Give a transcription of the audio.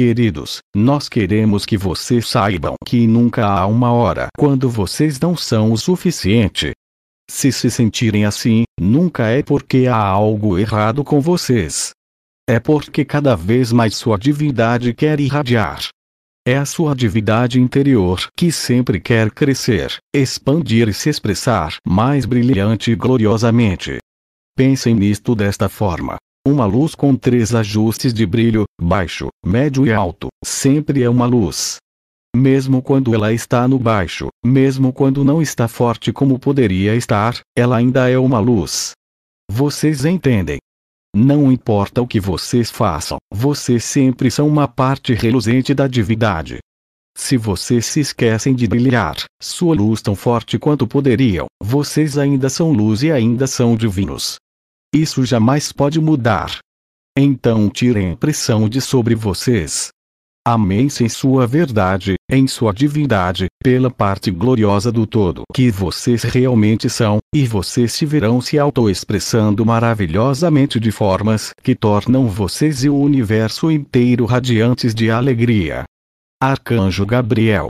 Queridos, nós queremos que vocês saibam que nunca há uma hora quando vocês não são o suficiente. Se se sentirem assim, nunca é porque há algo errado com vocês. É porque cada vez mais sua divindade quer irradiar. É a sua divindade interior que sempre quer crescer, expandir e se expressar mais brilhante e gloriosamente. Pensem nisto desta forma, uma luz com três ajustes de brilho, baixo, médio e alto, sempre é uma luz. Mesmo quando ela está no baixo, mesmo quando não está forte como poderia estar, ela ainda é uma luz. Vocês entendem? Não importa o que vocês façam, vocês sempre são uma parte reluzente da divindade. Se vocês se esquecem de brilhar, sua luz tão forte quanto poderiam, vocês ainda são luz e ainda são divinos. Isso jamais pode mudar. Então tirem pressão de sobre vocês. Amem-se em sua verdade, em sua divindade, pela parte gloriosa do todo que vocês realmente são, e vocês se verão se auto expressando maravilhosamente de formas que tornam vocês e o universo inteiro radiantes de alegria. Arcanjo Gabriel